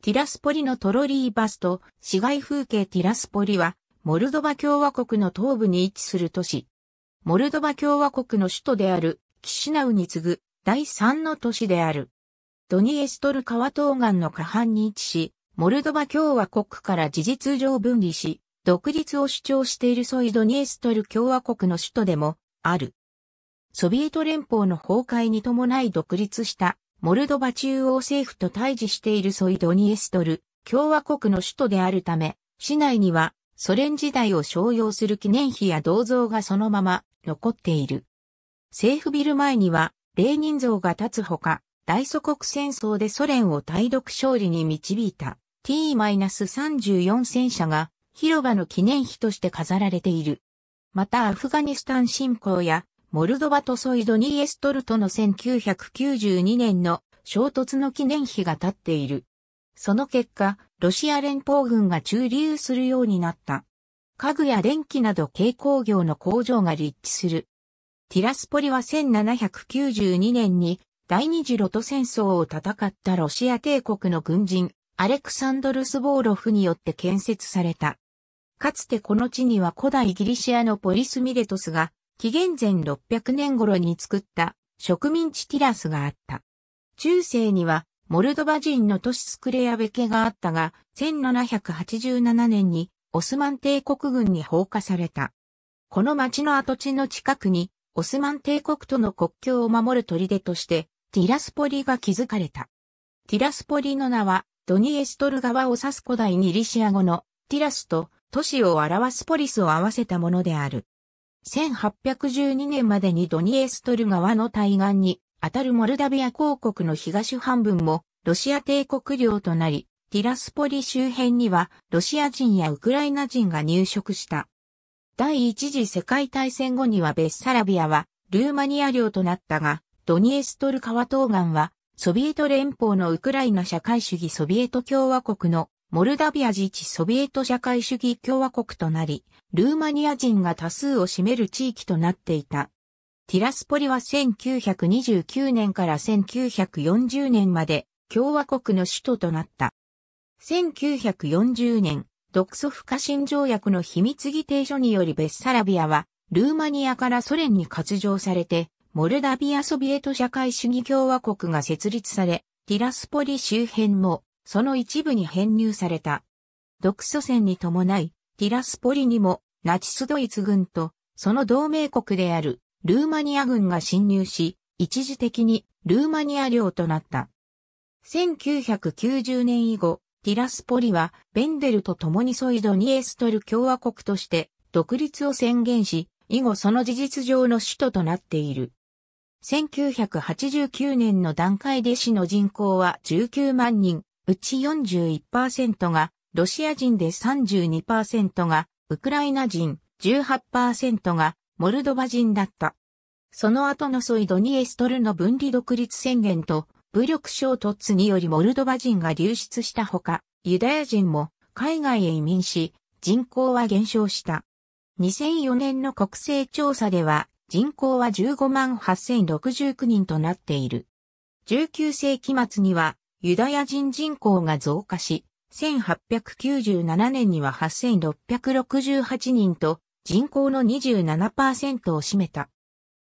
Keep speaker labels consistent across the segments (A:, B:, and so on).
A: ティラスポリのトロリーバスと市街風景ティラスポリは、モルドバ共和国の東部に位置する都市。モルドバ共和国の首都であるキシナウに次ぐ第3の都市である。ドニエストル川東岸の下半に位置し、モルドバ共和国から事実上分離し、独立を主張しているソイドニエストル共和国の首都でもある。ソビエト連邦の崩壊に伴い独立したモルドバ中央政府と対峙しているソイドニエストル共和国の首都であるため、市内にはソ連時代を商用する記念碑や銅像がそのまま残っている。政府ビル前にはレーニン像が立つほか、大祖国戦争でソ連を対独勝利に導いた T-34 戦車が広場の記念碑として飾られている。またアフガニスタン侵攻やモルドバとソイドニーエストルとの1992年の衝突の記念碑が立っている。その結果、ロシア連邦軍が駐留するようになった。家具や電気など軽工業の工場が立地する。ティラスポリは1792年に第二次ロト戦争を戦ったロシア帝国の軍人、アレクサンドル・スボーロフによって建設された。かつてこの地には古代ギリシアのポリスミレトスが紀元前600年頃に作った植民地ティラスがあった。中世にはモルドバ人の都市スクレアベケがあったが、1787年にオスマン帝国軍に放火された。この町の跡地の近くにオスマン帝国との国境を守る砦としてティラスポリが築かれた。ティラスポリの名はドニエストル川を指す古代ニリシア語のティラスと都市を表すポリスを合わせたものである。1812年までにドニエストル川の対岸に、あたるモルダビア公国の東半分も、ロシア帝国領となり、ティラスポリ周辺には、ロシア人やウクライナ人が入植した。第一次世界大戦後にはベッサラビアは、ルーマニア領となったが、ドニエストル川東岸は、ソビエト連邦のウクライナ社会主義ソビエト共和国のモルダビア自治ソビエト社会主義共和国となり、ルーマニア人が多数を占める地域となっていた。ティラスポリは1929年から1940年まで共和国の首都となった。1940年、独ソ不可侵条約の秘密議定書によりベッサラビアは、ルーマニアからソ連に割譲されて、モルダビアソビエト社会主義共和国が設立され、ティラスポリ周辺もその一部に編入された。独ソ戦に伴い、ティラスポリにもナチスドイツ軍とその同盟国であるルーマニア軍が侵入し、一時的にルーマニア領となった。1990年以後、ティラスポリはベンデルと共にソイドニエストル共和国として独立を宣言し、以後その事実上の首都となっている。1989年の段階で市の人口は19万人、うち41%がロシア人で32%がウクライナ人、18%がモルドバ人だった。その後のソイドニエストルの分離独立宣言と武力衝突によりモルドバ人が流出したほか、ユダヤ人も海外へ移民し、人口は減少した。2004年の国勢調査では人口は15万8069人となっている。19世紀末にはユダヤ人人口が増加し、1897年には8668人と人口の27%を占めた。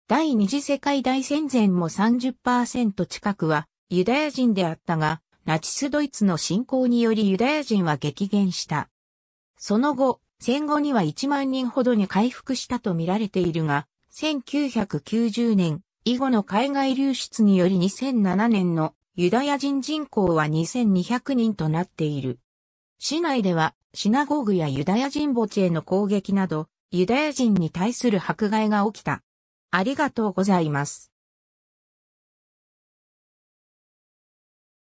A: 第二次世界大戦前も30%近くはユダヤ人であったが、ナチスドイツの侵攻によりユダヤ人は激減した。その後、戦後には1万人ほどに回復したと見られているが、1990年以後の海外流出により2007年のユダヤ人人口は2200人となっている。市内では、シナゴーグやユダヤ人墓地への攻撃など、ユダヤ人に対する迫害が起きた。ありがとうございます。